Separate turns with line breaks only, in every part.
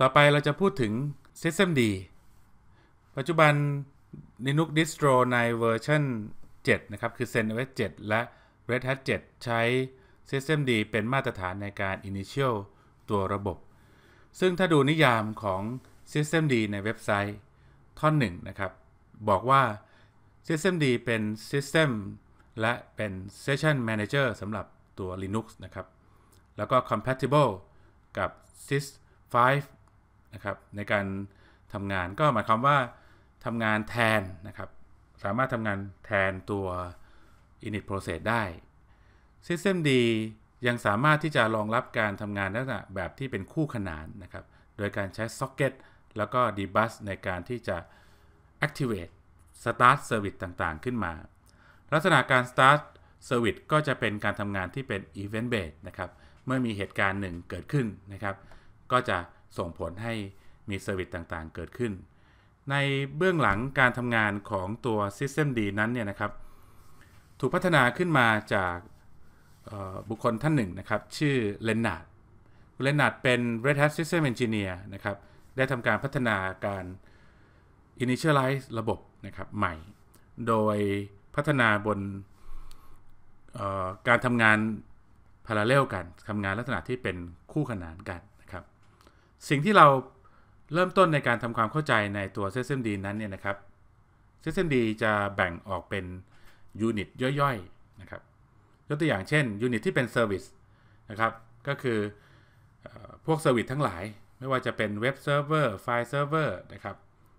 ต่อไปเราจะพูดถึง systemd ปัจจุบัน Linux distro ในเวอร์ชัน7 นะครับ คือ CentOS 7 และ Red Hat 7 ใช้ systemd เป็นมาตรฐานในการ initial ตัวระบบ ซึ่งถ้าดูนิยามของ systemd ในเว็บไซต์ท่อนหนะครับบอกว่า systemd เป็น system และเป็น session manager สำหรับตัว Linux นะครับ แล้วก็ compatible กับ sys 5นะครับในการทำงานก็หมายความว่าทำงานแทนนะครับสามารถทำงานแทนตัว init process ได้ systemd ยังสามารถที่จะรองรับการทำงานลักษณะแบบที่เป็นคู่ขนานนะครับโดยการใช้ socket แล้วก็ debus ในการที่จะ activate start service ต่างๆขึ้นมา ลักษณะการ start service ก็จะเป็นการทำงานที่เป็น event based นะครับเมื่อมีเหตุการณ์หนึ่งเกิดขึ้นนะครับ ก็จะส่งผลให้มีเซอร์วิสต่างๆเกิดขึ้น ในเบื้องหลังการทำงานของตัว Systemd นั้นเนี่ยนะครับ ถูกพัฒนาขึ้นมาจากบุคคลท่านหนึ่งนะครับ ชื่อเลนนาร์ด เลนนาร์ดเป็น Red Hat System Engineer นะครับ ได้ทำการพัฒนาการ Initialize ระบบนะครับใหม่ โดยพัฒนาบนการทำงานพาราเรลกันทำงานลักษณะที่เป็นคู่ขนานกันสิ่งที่เราเริ่มต้นในการทำความเข้าใจในตัว SSMD นั้นเนี่ยนะครับ SSMD จะแบ่งออกเป็น ยูนิตย่อยๆนะครับ ยกตัวอย่างเช่นยูนิตที่เป็นเซอร์วิสนะครับก็คือพวกเซอร์วิสทั้งหลายไม่ว่าจะเป็นเว็บเซิร์ฟเวอร์ไฟล์เซิร์ฟเวอร์นะครับ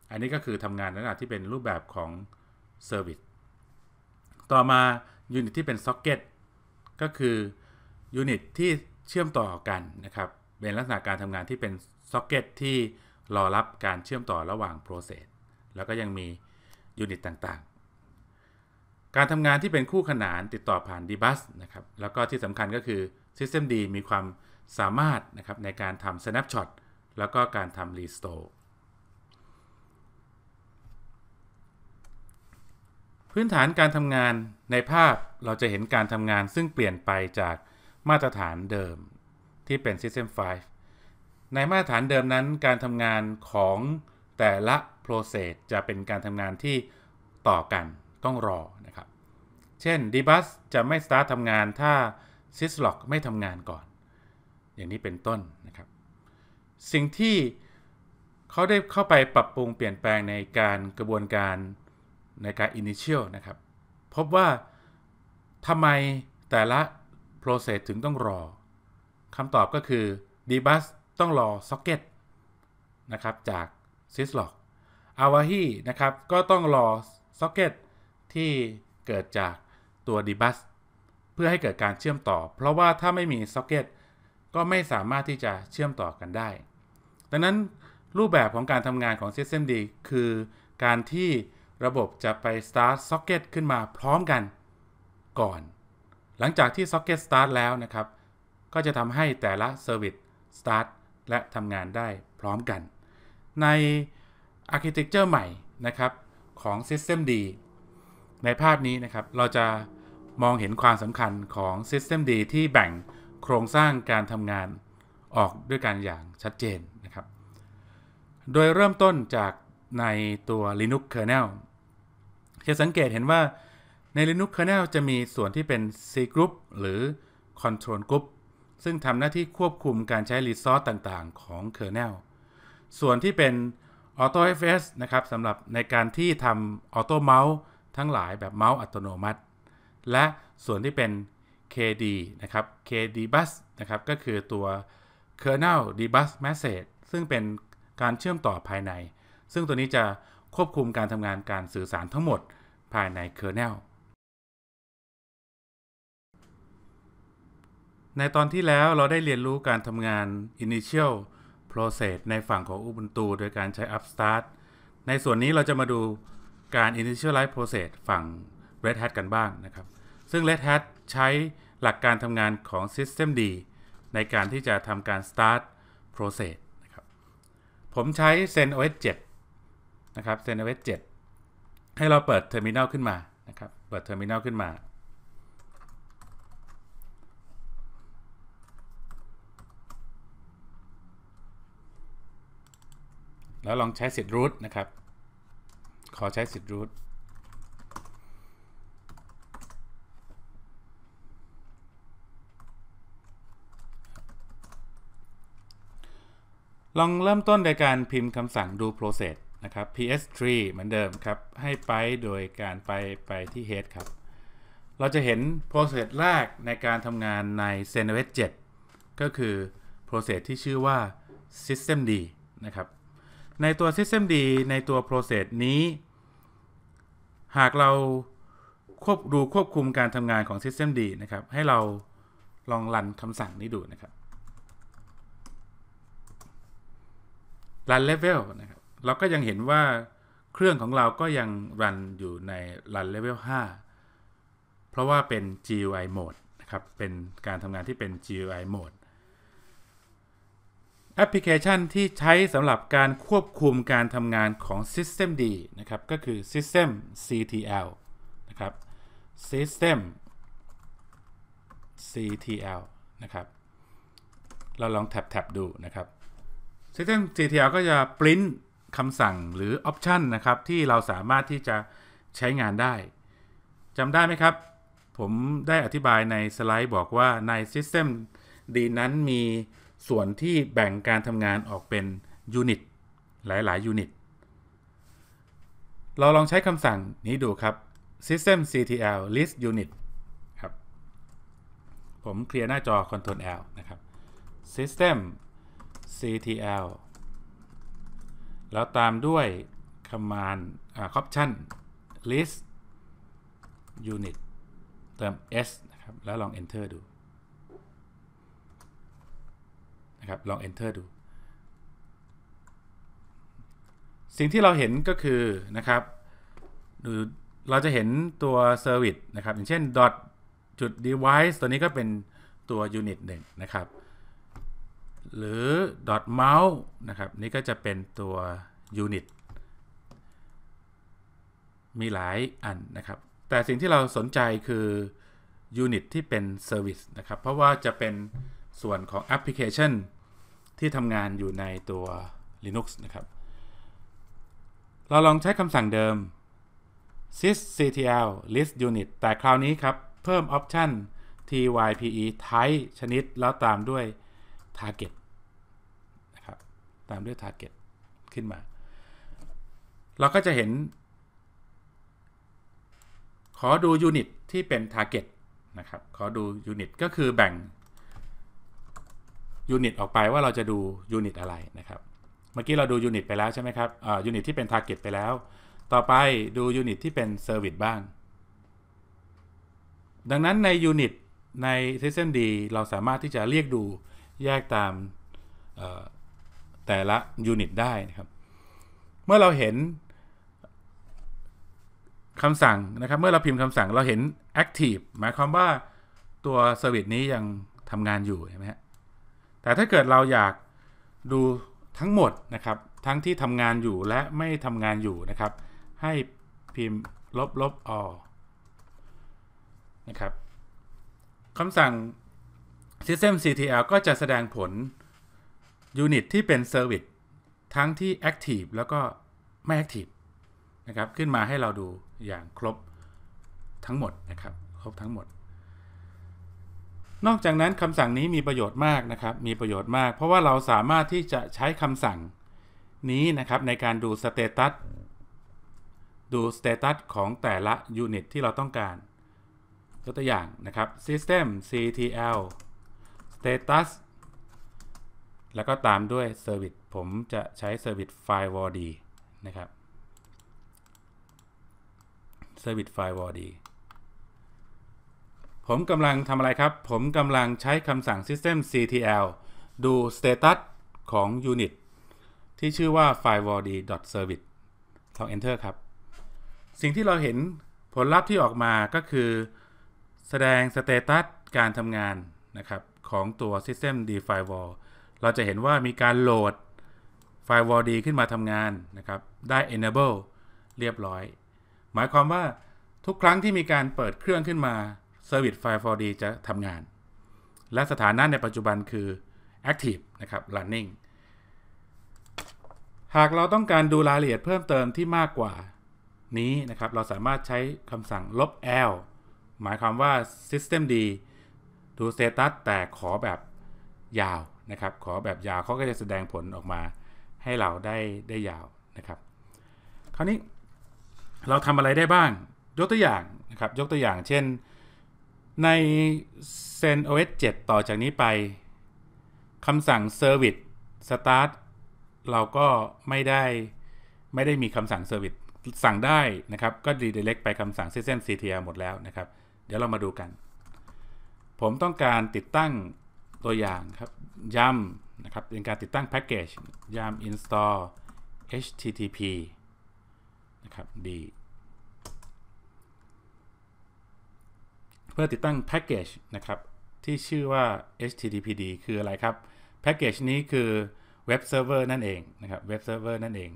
อันนี้ก็คือทำงานในลักษณะที่เป็นรูปแบบของเซอร์วิสต่อมายูนิตที่เป็นซ็อกเก็ตก็คือยูนิตที่เชื่อมต่อกันนะครับเป็นลักษณะการทำงานที่เป็นซ็อกเก็ตที่รอรับการเชื่อมต่อระหว่างโปรเซสแล้วก็ยังมียูนิตต่าง ๆ การทำงานที่เป็นคู่ขนานติดต่อผ่านดีบัสนะครับ แล้วก็ที่สำคัญก็คือ systemd มีความสามารถนะครับในการทำ snapshot แล้วก็การทำ restore พื้นฐานการทำงานในภาพเราจะเห็นการทำงานซึ่งเปลี่ยนไปจากมาตรฐานเดิมที่เป็น System 5 ในมาตรฐานเดิมนั้นการทำงานของแต่ละ process จะเป็นการทำงานที่ต่อกันต้องรอนะครับ เช่น dbus จะไม่ start ทำงานถ้า syslog ไม่ทำงานก่อน อย่างนี้เป็นต้นนะครับ สิ่งที่เขาได้เข้าไปปรับปรุงเปลี่ยนแปลงในการกระบวนการในการ initial นะครับ พบว่าทำไมแต่ละ process ถึงต้องรอคำตอบก็คือ dbus ต้องรอ socket นะครับจาก syslog awahi นะครับ ก็ต้องรอ socket ที่เกิดจากตัว dbus เพื่อให้เกิดการเชื่อมต่อ เพราะว่าถ้าไม่มี socket ก็ไม่สามารถที่จะเชื่อมต่อกันได้ ดังนั้นรูปแบบของการทำงานของ s y s m d คือการที่ระบบจะไป start socket ขึ้นมาพร้อมกัน ก่อน หลังจากที่ socket start แล้วนะครับก็จะทำให้แต่ละ Service Start และทำงานได้พร้อมกัน ใน Architecture ใหม่นะครับของ Systemd ในภาพนี้นะครับเราจะมองเห็นความสำคัญของ Systemd ที่แบ่งโครงสร้างการทำงานออกด้วยกันอย่างชัดเจนนะครับ โดยเริ่มต้นจากในตัว Linux Kernel จะสังเกตเห็นว่าใน Linux Kernel จะมีส่วนที่เป็น C Group หรือ Control Group ซึ่งทำหน้าที่ควบคุมการใช้รีซอสต่างๆของ kernel ส่วนที่เป็น AutoFS นะครับสำหรับในการที่ทำออโต้เมาส์ทั้งหลายแบบเมาส์อัตโนมัติ และส่วนที่เป็น KD นะครับ KD Bus นะครับก็คือตัว Kernel d e b u g Message ซึ่งเป็นการเชื่อมต่อภายใน ซึ่งตัวนี้จะควบคุมการทำงานการสื่อสารทั้งหมดภายใน Kernel ในตอนที่แล้วเราได้เรียนรู้การทำงาน Initial Process ในฝั่งของ Ubuntu โดยการใช้ Upstart ในส่วนนี้เราจะมาดูการ Initialize Process ฝั่ง Red Hat กันบ้างนะครับ ซึ่ง Red Hat ใช้หลักการทำงานของ systemd ในการที่จะทำการ start process นะครับ ผมใช้ CentOS 7 นะครับ CentOS 7 ให้เราเปิด terminal ขึ้นมา นะครับ เปิด terminal ขึ้นมาแล้วลองใช้สิทธิ์รูทนะครับ ขอใช้สิทธิ์รูทลองเริ่มต้นโดยการพิมพ์คำสั่งดู process นะครับ ps3 เหมือนเดิมครับ ให้ไปโดยการไปไปที่ head ครับ เราจะเห็น process แรกในการทำงานใน s e n o s 7ก็คือ process ที่ชื่อว่า systemd นะครับในตัว systemd ในตัว process นี้ หากเราควบดูควบคุมการทำงานของ systemd นะครับ ให้เราลองรันคำสั่งนี้ดูนะครับ run level นะครับ เราก็ยังเห็นว่าเครื่องของเราก็ยังรันอยู่ใน run level 5 เพราะว่าเป็น GUI mode นะครับเป็นการทำงานที่เป็น GUI mode แอปพลิเคชันที่ใช้สำหรับการควบคุมการทำงานของ Systemd นะครับ ก็คือ System CTL นะครับ System CTL นะครับ เราลองแท็บๆดูนะครับ System CTL ก็จะปริ้นคำสั่งหรือออปชันนะครับ ที่เราสามารถที่จะใช้งานได้จำได้ไหมครับ ผมได้อธิบายในสไลด์บอกว่าใน System D นั้นมีส่วนที่แบ่งการทำงานออกเป็น ยูนิต หลาย ๆ ยูนิต เราลองใช้คำสั่งนี้ดูครับ system ctl list unit ครับ ผม เคลียร์หน้าจอ Ctrl L นะ ครับ system ctl แล้วตามด้วย command option list unit เติม s นะครับแล้วลอง enter ดูครับลอง enter ดู สิ่งที่เราเห็นก็คือนะครับ เราจะเห็นตัว service นะครับ อย่างเช่น dot จุด device ตัวนี้ก็เป็นตัว unit หนึ่งนะครับ หรือ dot mount นะครับ นี่ก็จะเป็นตัว unit มีหลายอันนะครับ แต่สิ่งที่เราสนใจคือ unit ที่เป็น service นะครับ เพราะว่าจะเป็นส่วนของแอปพลิเคชันที่ทำงานอยู่ในตัว Linux นะครับ เราลองใช้คำสั่งเดิม sysctl list unit แต่คราวนี้ครับ เพิ่มออปชัน type type ชนิดแล้วตามด้วย target นะครับ ตามด้วย target ขึ้นมา เราก็จะเห็น ขอดูยูนิตที่เป็น target นะครับ ขอดูยูนิตก็คือแบ่งยูนิตออกไปว่าเราจะดูยูนิตอะไรนะครับ เมื่อกี้ เราดูยูนิตไปแล้วใช่ไหมครับยูนิตที่เป็นร์เก็ตไปแล้ว ต่อไปดูยูนิตที่เป็นเซอร์วิสบ้าง ดังนั้นในยูนิตใน SystemD เราสามารถที่จะเรียกดูแยกตามแต่ละยูนิตได้นะครับ เมื่อเราเห็นคำสั่งนะครับ เมื่อเราพิมพ์คำสั่งเราเห็น active หมายความว่าตัวเซอร์วิสนี้ยังทำงานอยู่ใช่ไหมฮะแต่ถ้าเกิดเราอยากดูทั้งหมดนะครับทั้งที่ทำงานอยู่และไม่ทำงานอยู่นะครับ ให้พิมพ์ลบ ลบออนะครับคำสั่ง systemctl ก็จะแสดงผลยูนิตที่เป็น service ทั้งที่ active แล้วก็ไม่ active นะครับขึ้นมาให้เราดูอย่างครบทั้งหมดนะครับครบทั้งหมดนอกจากนั้นคำสั่งนี้มีประโยชน์มาก นะครับ มีประโยชน์มาก เพราะว่าเราสามารถที่จะใช้คำสั่งนี้ นะครับ ในการดูสเตตัสดูสเตตัสของแต่ละยูนิตที่เราต้องการยกตัวอย่างนะครับ system ctl status แล้วก็ตามด้วย service ผมจะใช้ service firewall d นะครับ service firewall d ผมกำลังทำอะไร ครับ ผมกำลังใช้คำสั่ง system ctl ดู status ของ unit ที่ชื่อว่า firewall.service ลอง enter ครับ สิ่งที่เราเห็นผลลัพธ์ที่ออกมาก็คือแสดง status การทำงาน นะครับ ของตัว system d firewall เราจะเห็นว่ามีการโหลด firewall d ขึ้นมาทำงาน นะครับ ได้ enable เรียบร้อย หมายความว่าทุกครั้งที่มีการเปิดเครื่องขึ้นมา Service File 4D จะ ทำ งาน และสถานะในปัจจุบันคือ Active นะครับ Running หากเราต้องการดูรายละเอียดเพิ่มเติมที่มากกว่านี้ นะครับ เราสามารถใช้คำสั่งลบ L หมาย ความ ว่า systemd ดู status แต่ขอแบบยาว นะครับ ขอแบบยาวเขาก็จะแสดงผลออกมาให้เราได้ได้ยาวนะครับคราวนี้เราทำอะไรได้บ้างยกตัวอย่างนะครับยกตัวอย่าง เช่นใน CentOS 7 ต่อจากนี้ไปคำสั่ง Service Start เราก็ไม่ได้ ไม่ ได้ มีคำสั่ง Service สั่งได้นะครับก็ redirect ไปคำสั่ง System CTL หมด แล้ว นะ ครับ เดี๋ยวเรามาดูกัน ผมต้องการติดตั้งตัวอย่าง ครับย้ำนะ ครับเป็นการติดตั้งแพ็กเกจย้ำ install http นะ ครับ ดีพื่อติดตั้งแพ็กเกจนะครับ ที่ชื่อว่า HTTPD คืออะไรครับแพ็กเกจนี้คือเว็บเซิร์ฟเวอร์นั่นเอง นะครับเว็บเซิร์ฟเวอร์นั่นเอง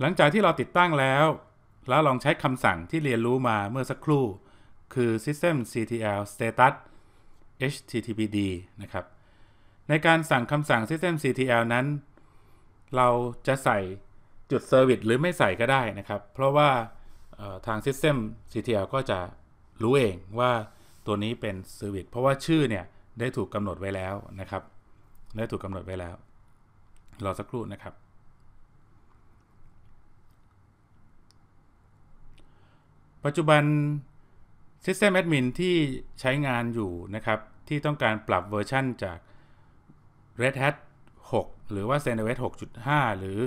หลังจากที่เราติดตั้งแล้ว แล้วลองใช้คำสั่งที่เรียนรู้มาเมื่อสักครู่คือ system ctl status httpd นะครับ ในการสั่งคำสั่ง system ctl นั้น เราจะใส่จุดเซอร์วิสหรือไม่ใส่ก็ได้นะครับ เพราะว่าทางซ s y s t ี m CTL ก็จะรู้เองว่าตัวนี้เป็นเซอร์วิส เพราะว่าชื่อ เนี่ย ได้ถูกกำหนดไว้แล้วนะครับ ได้ถูกกำหนดไว้แล้วรอสักครู่นะครับ ปัจจุบัน System Admin ที่ใช้งานอยู่นะครับที่ต้องการปรับเวอร์ชั่น จาก Red Hat 6 หรือว่า CentOS 6.5 หรือ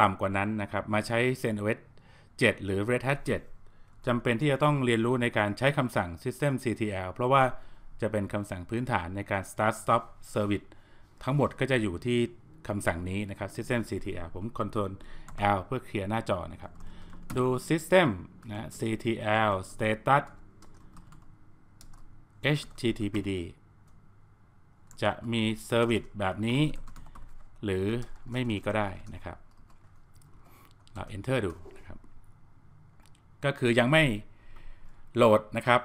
ต่ำกว่านั้นนะครับมาใช้ CentOS 7หรือ Red Hat 7จำเป็นที่จะต้องเรียนรู้ในการใช้คำสั่ง systemctl เพราะว่าจะเป็นคำสั่งพื้นฐานในการ start stop service ทั้งหมดก็จะอยู่ที่คำสั่งนี้นะครับ systemctl ผม c t r l l เพื่อเคลียร์หน้าจอนะครับดู system นะ ctl status httpd จะมี service แบบนี้หรือไม่มีก็ได้นะครับเรา enter ดูนะครับ ก็คือยังไม่โหลดนะครับ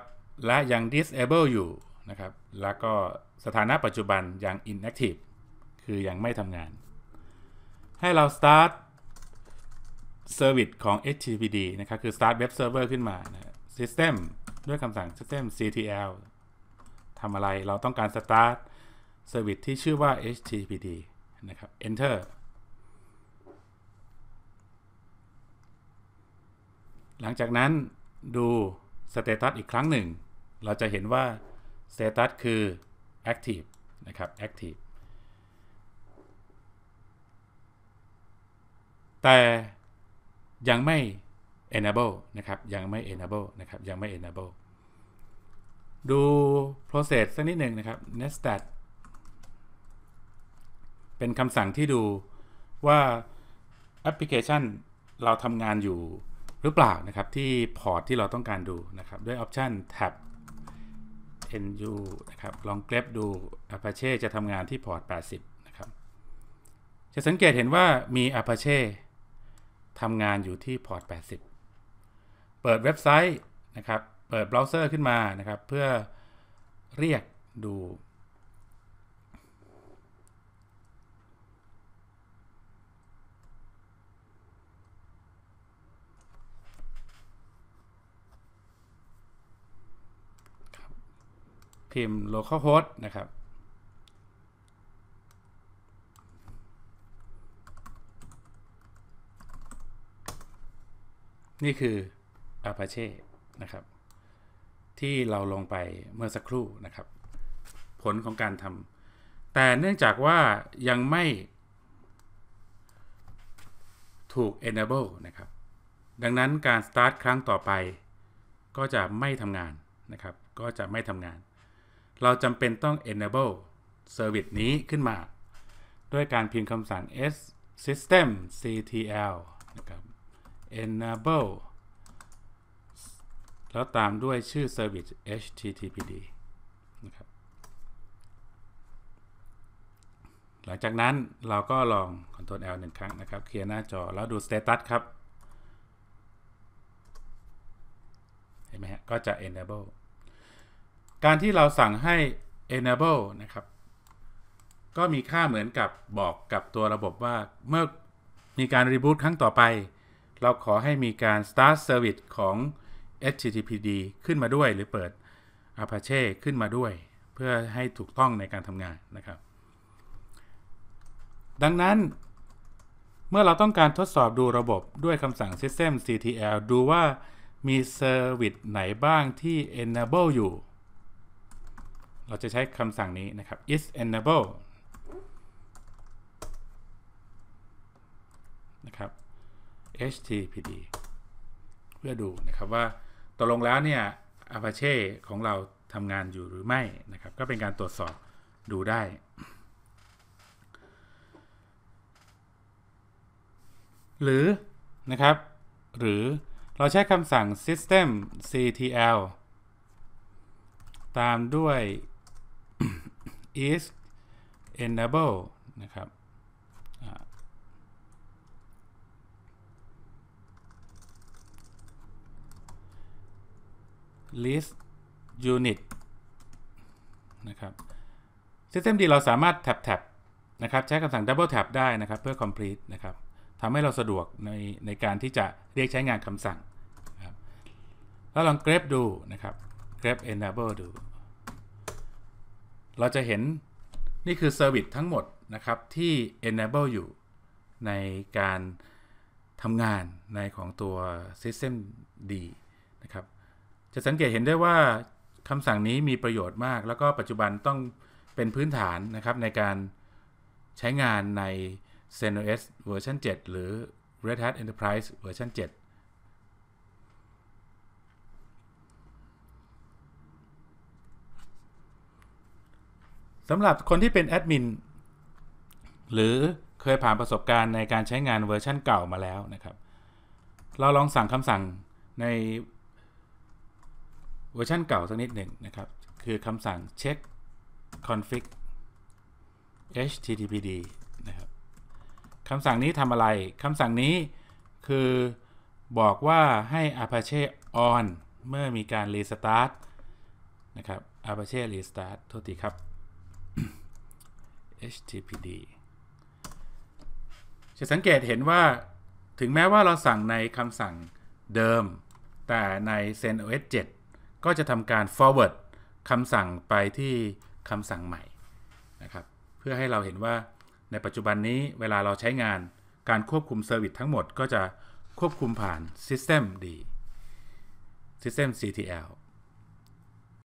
และยัง disable อยู่นะครับ แล้วก็สถานะปัจจุบันยัง inactive คือยังไม่ทำงาน ให้เรา start service ของ HTTPD นะครับ คือ start web server ขึ้นมานะ system ด้วยคำสั่ง system ctl ทำอะไร เราต้องการ start service ที่ชื่อว่า HTTPD นะครับ enter หลังจากนั้นดูสเตตัสอีกครั้งหนึ่ง เราจะเห็นว่าสเตตัสคือ active นะครับ active แต่ยังไม่ enable นะครับ ยังไม่ enable นะครับ ยัง ไม่ enable ดู process สักนิดหนึ่งนะครับ nested เป็นคำสั่งที่ดูว่าแอปพลิเคชันเราทำงานอยู่รือเปล่านะครับที่พอร์ตที่เราต้องการดูนะครับด้วยออปชันแท็บ nu นะครับลองเกร็บดู Apache จะทำงานที่พอร์ต80 นะครับ จะสังเกตเห็นว่ามี Apache ทำงานอยู่ที่พอร์ต80 เปิดเว็บไซต์นะครับเปิดเบราว์เซอร์ขึ้นมานะครับเพื่อเรียกดูพิมพ์ localhost นะครับ นี่คือ Apache นะครับ ที่เราลงไปเมื่อสักครู่นะครับ ผลของการทำ แต่เนื่องจากว่ายังไม่ถูก enable นะครับ ดังนั้นการ start ครั้งต่อไป ก็จะไม่ทำงานนะครับ ก็จะไม่ทำงานเราจำเป็นต้อง enable service นี้ขึ้นมา ด้วยการพิมพ์คำสั่ง s system ctl นะครับ enable แล้ว ตามด้วยชื่อ service httpd นะครับ หลังจากนั้นเราก็ลอง Ctrl L หนึ่งครั้ง นะครับเคลียร์ หน้าจอ แล้ว ดู status ครับ เห็นไหมฮะก็จะ enable การที่เราสั่งให้ enable นะครับ ก็มีค่าเหมือนกับบอกกับตัวระบบว่าเมื่อมีการ reboot ครั้งต่อไป เราขอให้มีการ start service ของ httpd ขึ้นมาด้วย หรือเปิด apache ขึ้นมาด้วย เพื่อให้ถูกต้องในการทำงานนะครับ ดังนั้น เมื่อเราต้องการทดสอบดูระบบด้วยคำสั่ง systemctl ดูว่ามี service ไหนบ้างที่ enable อยู่เราจะ ใช้คำสั่งนี้ นะ ครับ is enable นะ ครับ httpd เพื่อดู นะ ครับ ว่าตกลง แล้ว เนี่ย Apache ของเราทำงานอยู่หรือไม่ นะ ครับ ก็เป็นการตรวจสอบดูได้ หรือ นะ ครับ หรือเราใช้คำสั่ง system ctl ตามด้วย is enable นะครับลิสต์ยูนิตนะครับ systemd เราสามารถแท็บแท็บนะครับ ใช้คำสั่ง double tap ได้นะครับเพื่อ complete นะครับทำให้เราสะดวก ในในการที่จะเรียกใช้งานคำสั่ง แล้วลอง g r a b ดูนะครับ g r a b enable ดูเราจะเห็นนี่คือ Service ทั้งหมด นะครับ ที่ enable อยู่ในการทำงานในของตัว system D นะครับ จะสังเกตเห็นได้ว่าคำสั่งนี้มีประโยชน์มาก แล้วก็ปัจจุบันต้องเป็นพื้นฐานนะครับ ในการใช้งานใน CentOS เวอร์ชัน7หรือ Red Hat Enterprise เวอร์ชัน7สำหรับคนที่เป็นแอดมินหรือเคยผ่านประสบการณ์ในการใช้งานเวอร์ชันเก่ามาแล้วนะครับ เราลองสั่งคำสั่งในเวอร์ชันเก่าสักนิดหนึ่งนะครับ คือคำสั่ง check config httpd นะครับคำสั่งนี้ทำอะไรคำสั่งนี้คือบอกว่าให้ Apache on เมื่อมีการรีสตาร์นะครับ Apache restart โทษทีครับ httpd จะสังเกตเห็นว่าถึงแม้ว่าเราสั่งในคำสั่งเดิมแต่ใน CentOS 7 ก็จะทำการ forward คำสั่งไปที่คำสั่งใหม่นะครับ เพื่อให้เราเห็นว่าในปัจจุบันนี้เวลาเราใช้งานการควบคุมเซอร์วิสทั้งหมดก็จะควบคุมผ่าน System D System CTL